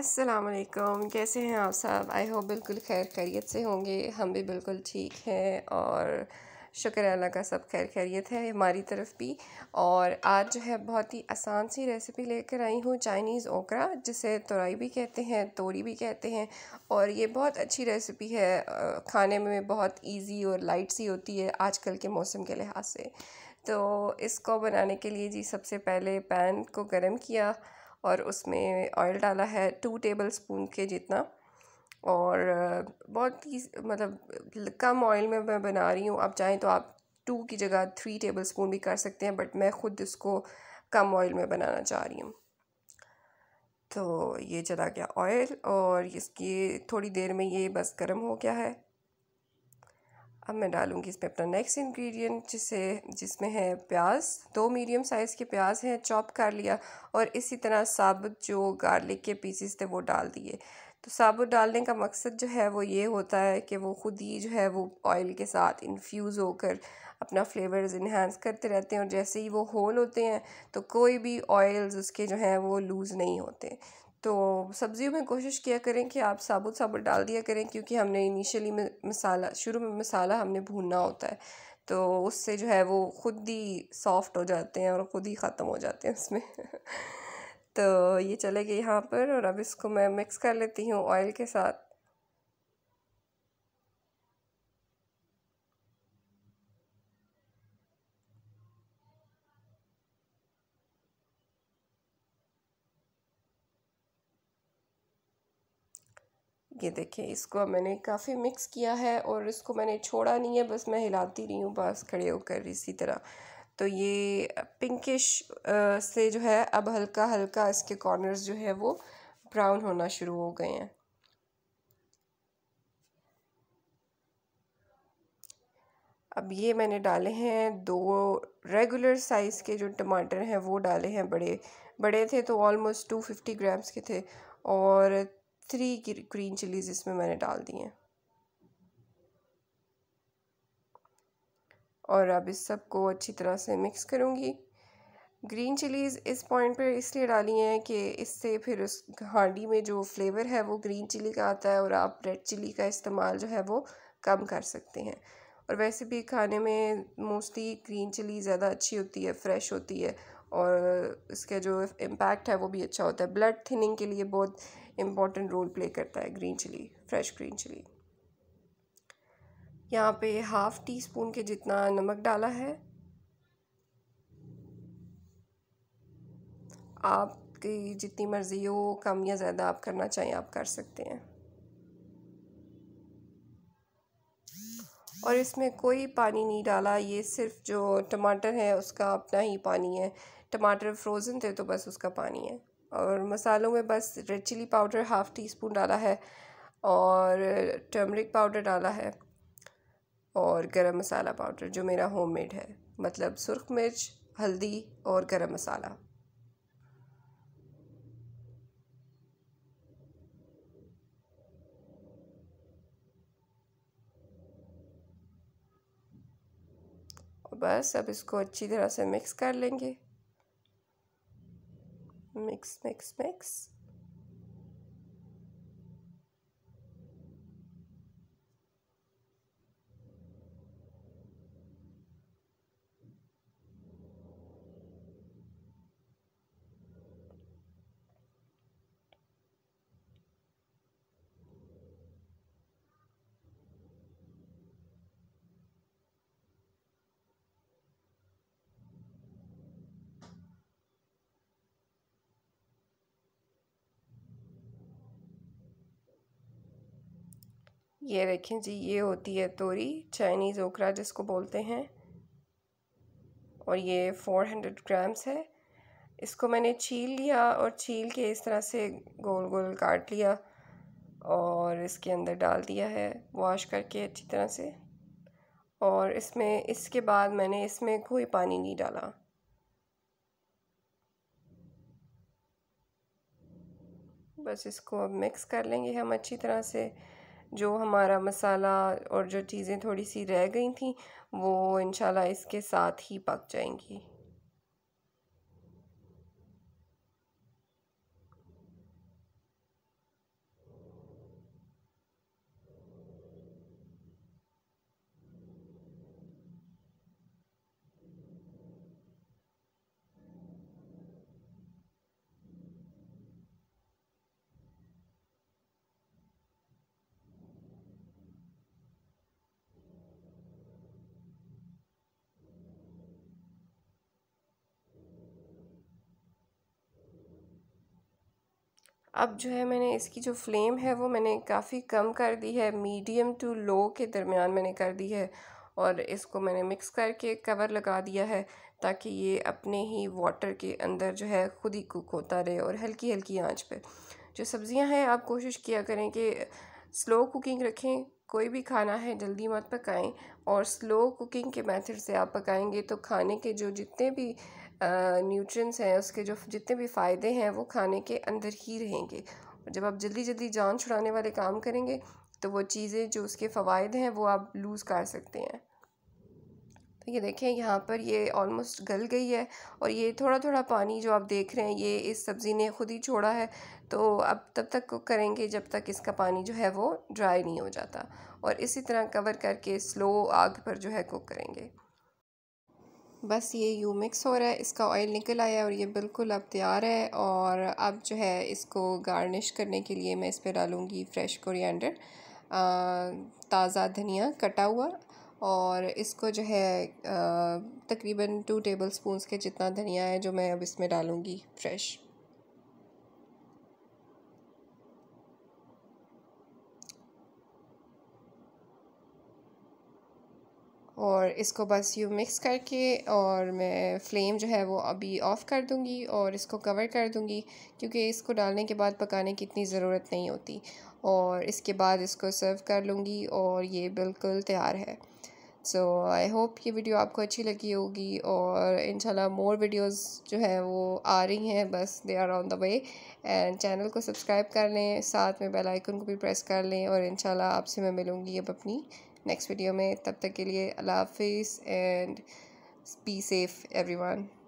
असलकम कैसे हैं आप सब आई होप बिल्कुल खैर खैरियत से होंगे हम भी बिल्कुल ठीक हैं और शुक्र अल्लाह का सब खैर खैरियत है हमारी तरफ भी और आज जो है बहुत ही आसान सी रेसिपी लेकर आई हूँ चाइनीज़ ओकरा जिसे तोराई भी कहते हैं तोरी भी कहते हैं और ये बहुत अच्छी रेसिपी है खाने में बहुत इजी और लाइट सी होती है आजकल के मौसम के लिहाज से तो इसको बनाने के लिए जी सबसे पहले पैन को गर्म किया और उसमें ऑयल डाला है टू टेबल स्पून के जितना और बहुत ही मतलब कम ऑयल में मैं बना रही हूँ आप चाहें तो आप टू की जगह थ्री टेबल स्पून भी कर सकते हैं बट मैं ख़ुद इसको कम ऑयल में बनाना चाह रही हूँ तो ये चला गया ऑयल और इसकी थोड़ी देर में ये बस गर्म हो गया है अब मैं डालूँगी इसमें अपना नेक्स्ट इंग्रेडिएंट जिसे जिसमें है प्याज दो मीडियम साइज़ के प्याज हैं चॉप कर लिया और इसी तरह साबुत जो गार्लिक के पीसीस थे वो डाल दिए तो साबुत डालने का मकसद जो है वो ये होता है कि वो ख़ुद ही जो है वो ऑयल के साथ इन्फ्यूज़ होकर अपना फ्लेवर्स इन्हेंस करते रहते हैं और जैसे ही वो होल होते हैं तो कोई भी ऑयल्स उसके जो हैं वो लूज़ नहीं होते तो सब्ज़ियों में कोशिश किया करें कि आप साबुत साबुत डाल दिया करें क्योंकि हमने इनिशियली मसाला शुरू में मसाला हमने भूनना होता है तो उससे जो है वो ख़ुद ही सॉफ्ट हो जाते हैं और ख़ुद ही ख़त्म हो जाते हैं उसमें तो ये चले गए यहाँ पर और अब इसको मैं मिक्स कर लेती हूँ ऑयल के साथ ये देखें इसको मैंने काफ़ी मिक्स किया है और इसको मैंने छोड़ा नहीं है बस मैं हिलाती रही हूँ बस खड़े होकर इसी तरह तो ये पिंकिश से जो है अब हल्का हल्का इसके कॉर्नर्स जो है वो ब्राउन होना शुरू हो गए हैं अब ये मैंने डाले हैं दो रेगुलर साइज़ के जो टमाटर हैं वो डाले हैं बड़े बड़े थे तो ऑलमोस्ट टू फिफ्टी ग्राम्स के थे और थ्री ग्रीन चिलीज़ इसमें मैंने डाल दी हैं और अब इस सब को अच्छी तरह से मिक्स करूँगी ग्रीन चिलीज़ इस पॉइंट पर इसलिए डाली हैं कि इससे फिर उस हांडी में जो फ्लेवर है वो ग्रीन चिली का आता है और आप रेड चिली का इस्तेमाल जो है वो कम कर सकते हैं और वैसे भी खाने में मोस्टली ग्रीन चिली ज़्यादा अच्छी होती है फ्रेश होती है और इसका जो इम्पैक्ट है वो भी अच्छा होता है ब्लड थिनिंग के लिए बहुत इम्पॉर्टेंट रोल प्ले करता है green chilli fresh green chilli यहाँ पे हाफ़ टी स्पून के जितना नमक डाला है आपकी जितनी मर्ज़ी हो कम या ज़्यादा आप करना चाहें आप कर सकते हैं और इसमें कोई पानी नहीं डाला ये सिर्फ जो टमाटर है उसका अपना ही पानी है टमाटर फ्रोज़न थे तो बस उसका पानी है और मसालों में बस red chilli powder half teaspoon डाला है और टर्मरिक पाउडर डाला है और गरम मसाला पाउडर जो मेरा होममेड है मतलब सुरख मिर्च हल्दी और गरम मसाला बस अब इसको अच्छी तरह से मिक्स कर लेंगे mix, mix, mix. ये देखें जी ये होती है तोरी चाइनीज़ ओकरा जिसको बोलते हैं और ये फोर हंड्रेड ग्राम्स है इसको मैंने छील लिया और छील के इस तरह से गोल गोल काट लिया और इसके अंदर डाल दिया है वॉश करके अच्छी तरह से और इसमें इसके बाद मैंने इसमें कोई पानी नहीं डाला बस इसको अब मिक्स कर लेंगे हम अच्छी तरह से जो हमारा मसाला और जो चीज़ें थोड़ी सी रह गई थी वो इन इसके साथ ही पक जाएंगी अब जो है मैंने इसकी जो फ्लेम है वो मैंने काफ़ी कम कर दी है मीडियम टू लो के दरमियान मैंने कर दी है और इसको मैंने मिक्स करके कवर लगा दिया है ताकि ये अपने ही वाटर के अंदर जो है ख़ुद ही कुक होता रहे और हल्की हल्की आंच पे जो सब्ज़ियां हैं आप कोशिश किया करें कि स्लो कुकिंग रखें कोई भी खाना है जल्दी मत पकाएं और स्लो कुकिंग के मेथड से आप पकाएंगे तो खाने के जो जितने भी न्यूट्रिएंट्स हैं उसके जो जितने भी फ़ायदे हैं वो खाने के अंदर ही रहेंगे जब आप जल्दी जल्दी जान छुड़ाने वाले काम करेंगे तो वो चीज़ें जो उसके फ़वाद हैं वो आप लूज़ कर सकते हैं ये देखें यहाँ पर ये ऑलमोस्ट गल गई है और ये थोड़ा थोड़ा पानी जो आप देख रहे हैं ये इस सब्ज़ी ने खुद ही छोड़ा है तो अब तब तक कुक करेंगे जब तक इसका पानी जो है वो ड्राई नहीं हो जाता और इसी तरह कवर करके स्लो आग पर जो है कुक करेंगे बस ये यू मिक्स हो रहा है इसका ऑयल निकल आया है और ये बिल्कुल अब तैयार है और अब जो है इसको गार्निश करने के लिए मैं इस पर डालूँगी फ्रेश कोरिएंडर ताज़ा धनिया कटा हुआ और इसको जो है तकरीबन टू टेबल स्पून्स के जितना धनिया है जो मैं अब इसमें डालूँगी फ्रेश और इसको बस यू मिक्स करके और मैं फ्लेम जो है वो अभी ऑफ़ कर दूँगी और इसको कवर कर दूँगी क्योंकि इसको डालने के बाद पकाने की इतनी ज़रूरत नहीं होती और इसके बाद इसको सर्व कर लूँगी और ये बिल्कुल तैयार है सो आई होप ये वीडियो आपको अच्छी लगी होगी और इंशाल्लाह मोर वीडियोस जो हैं वो आ रही हैं बस they are on the way and channel को सब्सक्राइब कर लें साथ में बेल आइकन को भी प्रेस कर लें और इंशाल्लाह आपसे मैं मिलूँगी अब अपनी नेक्स्ट वीडियो में तब तक के लिए अल्लाह हाफिज़ एंड बी सेफ़ वन